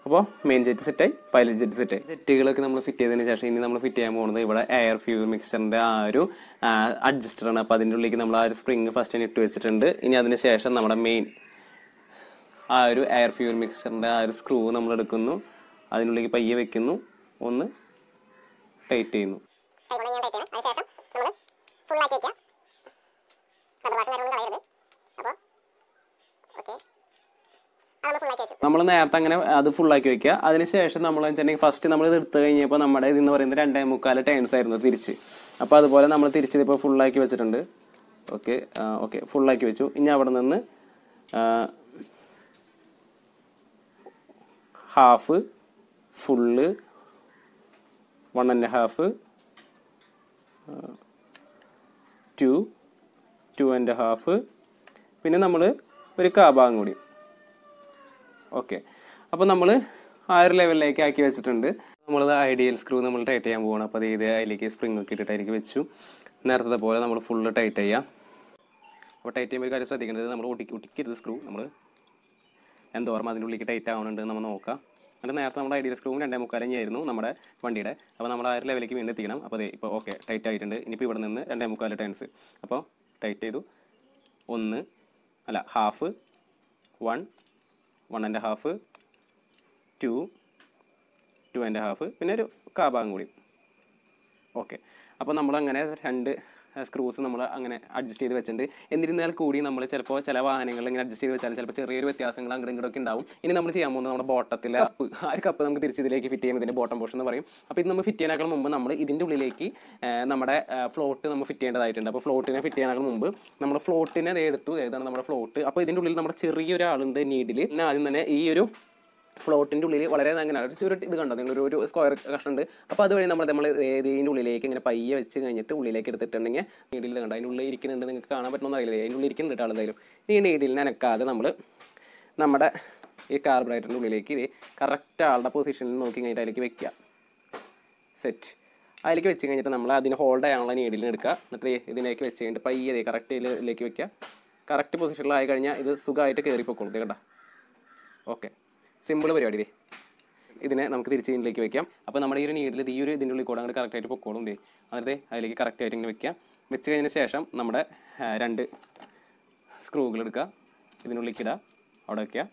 [SPEAKER 1] അപ്പോൾ മെയിൻ ജെറ്റ് സെറ്റായി പൈലറ്റ് ജെറ്റ് സെറ്റായി ജെറ്റുകളൊക്കെ നമ്മൾ ഫിറ്റ് ചെയ്തതിന് ശേഷം ഇനി നമ്മൾ ഫിറ്റ് ചെയ്യാൻ പോകുന്നത് ഇവിടെ എയർ ഫ്യൂ മിക്സറിൻ്റെ ആ ഒരു അഡ്ജസ്റ്ററാണ് അപ്പോൾ അതിൻ്റെ ഉള്ളിലേക്ക് നമ്മൾ ആ ഒരു സ്പ്രിങ് ഫസ്റ്റ് തന്നെ ഇട്ട് വെച്ചിട്ടുണ്ട് ഇനി അതിന് ശേഷം നമ്മുടെ മെയിൻ ആ ഒരു എയർ ഫ്യൂ മിക്സറിൻ്റെ ആ ഒരു സ്ക്രൂ നമ്മൾ എടുക്കുന്നു അതിനുള്ളിലേക്ക് പയ്യെ വെക്കുന്നു ഒന്ന് ടൈറ്റ് ചെയ്യുന്നു നമ്മൾ നേരത്തെ അങ്ങനെ അത് ഫുള്ളാക്കി വെക്കുക അതിനുശേഷം നമ്മൾ വെച്ചിട്ടുണ്ടെങ്കിൽ ഫസ്റ്റ് നമ്മൾ ഇത് കഴിഞ്ഞപ്പോൾ നമ്മുടെ ഇതെന്ന് പറയുന്നത് രണ്ടേ മുക്കാൽ ടേൺസ് ആയിരുന്നു തിരിച്ച് അപ്പോൾ അതുപോലെ നമ്മൾ തിരിച്ചിതിപ്പോൾ ഫുള്ളാക്കി വെച്ചിട്ടുണ്ട് ഓക്കെ ഓക്കെ ഫുള്ളാക്കി വെച്ചു ഇനി അവിടെ നിന്ന് half full one and half two two and half പിന്നെ നമ്മൾ ഒരു ഭാഗം കൂടി ഓക്കെ അപ്പോൾ നമ്മൾ ആ ഒരു ലെവലിലേക്ക് ആക്കി വെച്ചിട്ടുണ്ട് നമ്മളത് ഐഡിയൽ സ്ക്രൂ നമ്മൾ ടൈറ്റ് ചെയ്യാൻ പോകണം അപ്പോൾ അത് ഇത് അതിലേക്ക് സ്പ്രിങ് ഒക്കെ ഇട്ടിട്ട് അതിലേക്ക് വെച്ചു നേരത്തെ പോലെ നമ്മൾ ഫുള്ള് ടൈറ്റ് ചെയ്യാം അപ്പോൾ ടൈറ്റ് ചെയ്യുമ്പോൾ ഒരു കാര്യം ശ്രദ്ധിക്കേണ്ടത് നമ്മൾ ഒട്ടി ഒട്ടിക്കരുത് സ്ക്രൂ നമ്മൾ എന്തോർമ്മ അതിൻ്റെ ഉള്ളിലേക്ക് ടൈറ്റ് ആവുന്നുണ്ട് നമ്മൾ നോക്കാം അതിൻ്റെ നേരത്തെ നമ്മുടെ ഐഡിയൽ സ്ക്രൂവും രണ്ടേ ആയിരുന്നു നമ്മുടെ വണ്ടിയുടെ അപ്പോൾ നമ്മൾ ആ ഒരു ലെവലിലേക്ക് വീണ്ടും എത്തിക്കണം അപ്പോൾ ഇപ്പോൾ ഓക്കെ ടൈറ്റ് ആയിട്ടുണ്ട് ഇനിയിപ്പോൾ ഇവിടെ നിന്ന് രണ്ടേ മുക്കാൽ ടേൺസ് അപ്പോൾ ടൈറ്റ് ചെയ്തു ഒന്ന് അല്ല half one one and half two two and half പിന്നെ ഒരു കാ ഭാഗം കൂടി ഓക്കെ അപ്പോൾ നമ്മളങ്ങനെ രണ്ട് സ്ക്രൂസ് നമ്മൾ അങ്ങനെ അഡ്ജസ്റ്റ് ചെയ്ത് വെച്ചിട്ടുണ്ട് എന്നിരുന്നാൽ കൂടി നമ്മൾ ചിലപ്പോൾ ചില വാഹനങ്ങൾ ഇങ്ങനെ അഡ്ജസ്റ്റ് ചെയ്ത് വെച്ചാൽ ചിലപ്പോൾ ചെറിയൊരു വ്യത്യാസങ്ങൾ അങ്ങോട്ടും ഇങ്ങോട്ടൊക്കെ ഉണ്ടാവും ഇനി നമ്മൾ ചെയ്യാൻ പോകുന്നത് നമ്മുടെ ബോട്ടത്തിൽ കപ്പ് ആ ഒരു കപ്പ് നമുക്ക് ഇതിലേക്ക് ഫിറ്റ് ഇതിൻ്റെ ബോട്ടം പോർഷൻ എന്ന് പറയും അപ്പോൾ ഇത് നമ്മൾ ഫിറ്റ് ചെയ്യാനേക്കാൾ മുമ്പ് നമ്മൾ ഇതിൻ്റെ ഉള്ളിലേക്ക് നമ്മുടെ ഫ്ലോട്ട് നമ്മൾ ഫിറ്റ് ചെയ്യേണ്ടതായിട്ടുണ്ട് അപ്പോൾ ഫ്ലോട്ടിനെ ഫിറ്റ് ചെയ്യാനേക്കാൾ മുമ്പ് നമ്മൾ ഫ്ലോട്ടിനെ എടുത്തു ഏതാണ് നമ്മുടെ ഫ്ലോട്ട് അപ്പോൾ ഇതിൻ്റെ ഉള്ളിൽ നമ്മുടെ ചെറിയൊരാളുണ്ട് നീഡിൽ ആദ്യം തന്നെ ഈ ഒരു ഫ്ലോട്ടിൻ്റെ ഉള്ളിൽ വളരെ അങ്ങനെ ഒരു ചുരു ഇത് കണ്ടോ നിങ്ങൾ ഒരു സ്ക്വയർ ഉണ്ട് അപ്പോൾ അതുവഴി നമ്മൾ നമ്മൾ ഇതിൻ്റെ ഉള്ളിലേക്ക് ഇങ്ങനെ പയ്യെ വെച്ച് കഴിഞ്ഞിട്ട് ഉള്ളിലേക്ക് എടുത്തിട്ടുണ്ടെങ്കിൽ നീഡിൽ കണ്ടോ അതിൻ്റെ ഉള്ളിൽ ഇരിക്കുന്നുണ്ട് നിങ്ങൾക്ക് കാണാൻ പറ്റണമെന്ന് അറിയില്ല അതിൻ്റെ ഉള്ളിൽ ഇരിക്കുന്നുണ്ട് ആളെന്തായാലും ഈ നീഡിൽ നനക്കാതെ നമ്മൾ നമ്മുടെ ഈ കാർബറേറ്ററിൻ്റെ ഉള്ളിലേക്ക് ഇത് കറക്റ്റ് ആളുടെ പൊസിഷനിൽ നോക്കി കഴിഞ്ഞിട്ട് അതിലേക്ക് വെക്കുക സെറ്റ് അതിലേക്ക് വെച്ച് കഴിഞ്ഞിട്ട് നമ്മൾ അതിന് ഹോൾഡ് ചെയ്യാനുള്ള നീഡിലിന് എടുക്കുക എന്നിട്ട് ഇതിലേക്ക് വെച്ച് കഴിഞ്ഞിട്ട് പയ്യെ കറക്റ്റ് ഇതിലേക്ക് വെക്കുക കറക്റ്റ് പൊസിഷനിലായി കഴിഞ്ഞാൽ ഇത് സുഖമായിട്ട് കയറിപ്പോക്കുള്ളൂ കേട്ടോ ഓക്കെ സിമ്പിൾ പരിപാടി ഇതിനെ നമുക്ക് തിരിച്ച് ഇതിലേക്ക് വെക്കാം അപ്പോൾ നമ്മുടെ ഈ ഒരു നീഡിൽ ഈ ഒരു ഇതിൻ്റെ ഉള്ളിൽ കൂടെ അങ്ങനെ കറക്റ്റായിട്ട് പൊക്കോളും ദേ എന്നിട്ട് അതിലേക്ക് കറക്റ്റായിട്ട് ഇങ്ങനെ വെക്കാം വെച്ച് കഴിഞ്ഞതിന് ശേഷം നമ്മുടെ രണ്ട് സ്ക്രൂകൾ എടുക്കുക ഇതിനുള്ളിലേക്ക് ഇടുക അവിടെ വയ്ക്കുക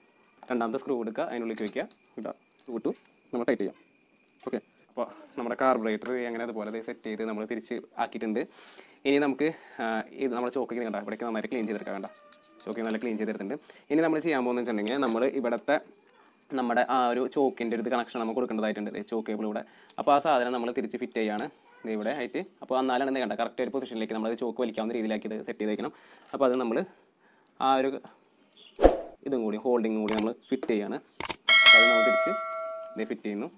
[SPEAKER 1] രണ്ടാമത്തെ സ്ക്രൂ എടുക്കുക അതിനുള്ളിലേക്ക് വയ്ക്കുക ഇടുക ഇട്ടു നമ്മൾ ടൈറ്റ് ചെയ്യാം ഓക്കെ അപ്പോൾ നമ്മുടെ കാർബറേറ്റർ അങ്ങനെ അതുപോലെ സെറ്റ് ചെയ്ത് നമ്മൾ തിരിച്ച് ആക്കിയിട്ടുണ്ട് ഇനി നമുക്ക് ഇത് നമ്മുടെ ചോക്കിങ്ങനെ കണ്ട ഇവിടേക്ക് നന്നായിട്ട് ക്ലീൻ ചെയ്തെടുക്കാം കണ്ട ചോക്കി നല്ല ക്ലീൻ ചെയ്തെടുത്തിട്ടുണ്ട് ഇനി നമ്മൾ ചെയ്യാൻ പോകുന്നതെന്ന് വെച്ചിട്ടുണ്ടെങ്കിൽ നമ്മൾ ഇവിടുത്തെ നമ്മുടെ ആ ഒരു ചോക്കിൻ്റെ ഒരു കണക്ഷൻ നമുക്ക് കൊടുക്കേണ്ടതായിട്ടുണ്ട് ചോക്ക് കേബിൾ ഇവിടെ അപ്പോൾ ആ സാധനം നമ്മൾ തിരിച്ച് ഫിറ്റ് ചെയ്യാണ് ഇവിടെ ആയിട്ട് അപ്പോൾ എന്നാലാണ് എന്ത് കണ്ട കറക്റ്റ് ഒരു പൊസിഷനിലേക്ക് നമ്മൾ ചോക്ക് വലിക്കാവുന്ന രീതിയിലാക്കി ഇത് സെറ്റ് ചെയ്തേക്കണം അപ്പോൾ അത് നമ്മൾ ആ ഒരു ഇതും കൂടി ഹോൾഡിങ്ങും കൂടി നമ്മൾ ഫിറ്റ് ചെയ്യാണ് അത് നമ്മൾ തിരിച്ച് ഇത് ഫിറ്റ് ചെയ്യുന്നു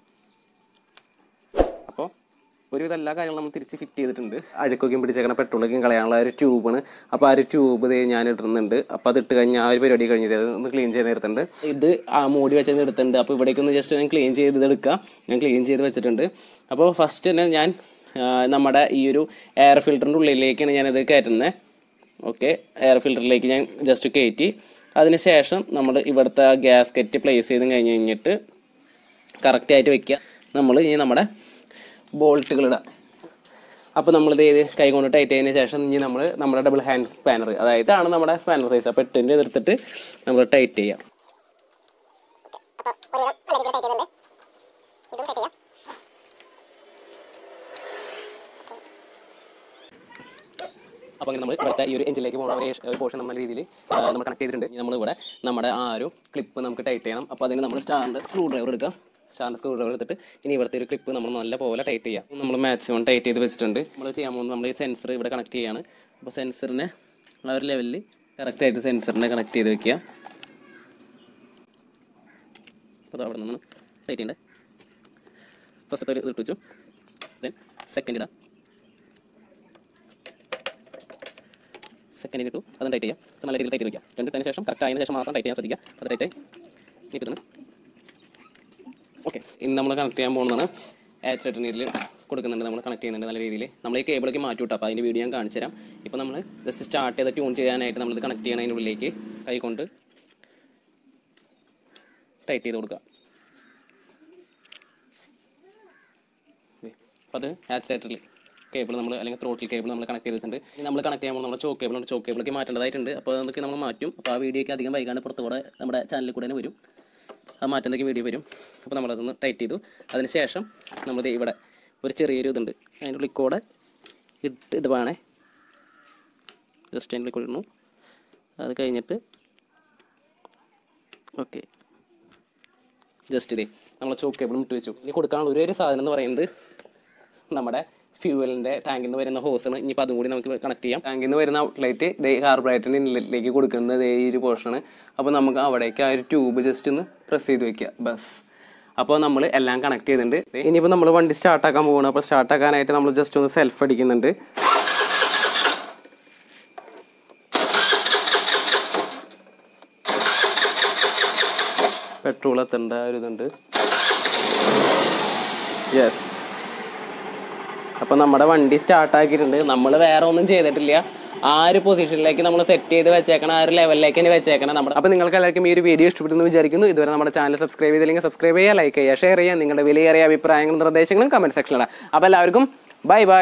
[SPEAKER 1] ഒരുവിധം എല്ലാ കാര്യങ്ങളും നമ്മൾ തിരിച്ച് ഫിറ്റ് ചെയ്തിട്ടുണ്ട് അഴുക്കൊക്കെയും പിടിച്ചേക്കണ പെട്രോളൊക്കെയും കളയാനുള്ള ഒരു ട്യൂബാണ് അപ്പോൾ ആ ഒരു ട്യൂബ് ഞാൻ ഇടുന്നുണ്ട് അപ്പോൾ അത് ഇട്ട് കഴിഞ്ഞാൽ ആ ഒരു പരിപാടി കഴിഞ്ഞത് ഒന്ന് ക്ലീൻ ചെയ്ത് എടുത്തിട്ടുണ്ട് ഇത് ആ മൂടി വെച്ചത് എടുത്തിട്ടുണ്ട് അപ്പോൾ ഇവിടേക്ക് ഒന്ന് ജസ്റ്റ് ഞാൻ ക്ലീൻ ചെയ്ത് എടുക്കാം ഞാൻ ക്ലീൻ ചെയ്ത് വെച്ചിട്ടുണ്ട് അപ്പോൾ ഫസ്റ്റ് തന്നെ ഞാൻ നമ്മുടെ ഈ ഒരു എയർ ഫിൽറ്ററിൻ്റെ ഉള്ളിലേക്കാണ് ഞാനിത് കയറ്റുന്നത് ഓക്കെ എയർ ഫിൽറ്ററിലേക്ക് ഞാൻ ജസ്റ്റ് കയറ്റി അതിനുശേഷം നമ്മൾ ഇവിടുത്തെ കെറ്റ് പ്ലേസ് ചെയ്ത് കഴിഞ്ഞ് കഴിഞ്ഞിട്ട് കറക്റ്റായിട്ട് വെക്കുക നമ്മൾ ഇനി നമ്മുടെ ബോൾട്ടുകൾ ഇടാം അപ്പോൾ നമ്മളിത് ചെയ്ത് കൈകൊണ്ട് ടൈറ്റ് ചെയ്തതിന് ശേഷം ഇനി നമ്മൾ നമ്മുടെ ഡബിൾ ഹാൻഡ് സ്പാനർ അതായത് ആണ് നമ്മുടെ സ്പാനർ സൈസ് അപ്പോൾ എട്ടിൻ്റെ എതിർത്തിട്ട് നമ്മൾ ടൈറ്റ് ചെയ്യാം അപ്പോൾ അങ്ങനെ നമ്മൾ ഇവിടുത്തെ ഈ ഒരു എഞ്ചിലേക്ക് പോകുന്ന ഒരു പോർഷൻ നമ്മൾ രീതിയിൽ നമ്മൾ കണക്ട് ചെയ്തിട്ടുണ്ട് നമ്മൾ ഇവിടെ നമ്മുടെ ആ ഒരു ക്ലിപ്പ് നമുക്ക് ടൈറ്റ് ചെയ്യണം അപ്പോൾ അതിന് നമ്മൾ സ്റ്റാറിൻ്റെ സ്ക്രൂ ഡ്രൈവർ എടുക്കാം സ്ക്രൂ ഡ്രൈവർ എടുത്തിട്ട് ഇനി ഇവിടുത്തെ ഒരു ക്ലിപ്പ് നമ്മൾ നല്ല പോലെ ടൈറ്റ് ചെയ്യാം നമ്മൾ മാക്സിമം ടൈറ്റ് ചെയ്ത് വെച്ചിട്ടുണ്ട് നമ്മൾ ചെയ്യാൻ പോകുന്നത് നമ്മൾ ഈ സെൻസർ ഇവിടെ കണക്ട് ചെയ്യുകയാണ് അപ്പോൾ സെൻസറിനെ ആ ഒരു ലെവലിൽ കറക്റ്റായിട്ട് സെൻസറിനെ കണക്ട് ചെയ്ത് വെക്കുക അപ്പോൾ അവിടെ നമ്മൾ ടൈറ്റ് ചെയ്യേണ്ടത് ഫസ്റ്റത്തെ ഒരു ഇട്ട് വെച്ചു ദെൻ സെക്കൻഡ് ഇടാം സെക്കൻഡിൽ ഇട്ടു അതും ടൈറ്റ് ചെയ്യാം നല്ല രീതിയിൽ ടൈറ്റ് വയ്ക്കുക രണ്ടിട്ടതിന് ശേഷം കറക്റ്റ് ആയതിനു ശേഷം മാത്രം ടൈറ്റ് ചെയ്യാൻ ശ്രദ്ധിക്കുക അത് ടൈറ്റ് ഇനി കിട്ടുന്നു ഓക്കെ ഇന്ന് നമ്മൾ കണക്ട് ചെയ്യാൻ പോകുന്നതാണ് ആച്ച് നീരിൽ കൊടുക്കുന്നുണ്ട് നമ്മൾ കണക്ട് ചെയ്യുന്നുണ്ട് നല്ല രീതിയിൽ നമ്മൾ ഈ കേബിളൊക്കെ മാറ്റി വിട്ടു അപ്പോൾ അതിൻ്റെ വീഡിയോ ഞാൻ കാണിച്ചു തരാം ഇപ്പോൾ നമ്മൾ ജസ്റ്റ് സ്റ്റാർട്ട് ചെയ്ത് ട്യൂൺ ചെയ്യാനായിട്ട് നമ്മളിത് കണക്ട് ചെയ്യണം അതിൻ്റെ ഉള്ളിലേക്ക് കൈകൊണ്ട് ടൈറ്റ് ചെയ്ത് കൊടുക്കുക അപ്പോൾ അത് ആക്സിലേറ്ററിൽ കേബിൾ നമ്മൾ അല്ലെങ്കിൽ ത്രോട്ടിൽ കേബിൾ നമ്മൾ കണക്ട് ചെയ്തിട്ടുണ്ട് നമ്മൾ കണക്ട് ചെയ്യുമ്പോൾ നമ്മുടെ ചോക്ക് കേബിളുണ്ട് ചോക്ക് കേബിളൊക്കെ മാറ്റേണ്ടതായിട്ടുണ്ട് അപ്പോൾ അതൊക്കെ നമ്മൾ മാറ്റും അപ്പോൾ ആ വീഡിയോയ്ക്ക് അധികം വൈകാണ്ട് പുറത്തുകൂടെ നമ്മുടെ ചാനലിൽ കൂടെ തന്നെ വരും അത് മാറ്റുന്നതൊക്കെ വീഡിയോ വരും അപ്പോൾ നമ്മളതൊന്ന് ടൈറ്റ് ചെയ്തു അതിന് ശേഷം നമ്മൾ ഇവിടെ ഒരു ചെറിയൊരു ഇതുണ്ട് അതിൻ്റെ ഉള്ളിൽ കൂടെ ഇട്ട് ഇത് വേണേ ജസ്റ്റ് അതിൻ്റെ ഉള്ളിൽ ഇടുന്നു അത് കഴിഞ്ഞിട്ട് ഓക്കെ ജസ്റ്റ് ഇതേ നമ്മൾ ചോക്ക് കേബിളും ഇട്ട് വെച്ചു ഇനി കൊടുക്കാനുള്ള ഒരേ ഒരു സാധനം എന്ന് പറയുന്നത് നമ്മുടെ ഫ്യൂവലിന്റെ ടാങ്കിൽ നിന്ന് വരുന്ന ഹോസാണ് ഇനിയിപ്പോൾ അതും കൂടി നമുക്ക് കണക്ട് ചെയ്യാം ടാങ്കിൽ നിന്ന് വരുന്ന ഔട്ട്ലെറ്റ് ദേ കാർബറേറ്ററിന്റെ ഇൻലെറ്റിലേക്ക് കൊടുക്കുന്നത് ദേ ഈ ഒരു പോർഷനാണ് അപ്പോൾ നമുക്ക് അവിടേക്ക് ആ ഒരു ട്യൂബ് ജസ്റ്റ് ഒന്ന് പ്രസ് ചെയ്ത് വെക്കുക ബസ് അപ്പോൾ നമ്മൾ എല്ലാം കണക്ട് ചെയ്തിട്ടുണ്ട് ഇനിയിപ്പോൾ നമ്മൾ വണ്ടി സ്റ്റാർട്ടാക്കാൻ പോകണം അപ്പോൾ സ്റ്റാർട്ടാക്കാനായിട്ട് നമ്മൾ ജസ്റ്റ് ഒന്ന് സെൽഫ് അടിക്കുന്നുണ്ട് പെട്രോൾ എത്തേണ്ട ഒരു ഇതുണ്ട് യെസ് അപ്പോൾ നമ്മുടെ വണ്ടി സ്റ്റാർട്ടാക്കിയിട്ടുണ്ട് നമ്മൾ വേറെ ഒന്നും ചെയ്തിട്ടില്ല ആ ഒരു പൊസിഷനിലേക്ക് നമ്മൾ സെറ്റ് ചെയ്ത് വെച്ചേക്കണം ആ ഒരു ലെവലിലേക്ക് തന്നെ വെച്ചേക്കണം നമ്മുടെ അപ്പോൾ നിങ്ങൾക്ക് എല്ലാവർക്കും ഈ ഒരു വീഡിയോ ഇഷ്ടപ്പെട്ടെന്ന് വിചാരിക്കുന്നു ഇതുവരെ നമ്മുടെ ചാനൽ സബ്സ്ക്രൈബ് ചെയ്തില്ലെങ്കിൽ സബ്സ്ക്രൈബ് ചെയ്യുക ലൈക്ക് ചെയ്യുക ഷെയർ ചെയ്യുക നിങ്ങളുടെ വിലയേറിയ അഭിപ്രായങ്ങളും നിർദ്ദേശങ്ങളും കമൻറ്റ് സെക്ഷനിലാണ് അപ്പോൾ എല്ലാവർക്കും ബൈ ബൈ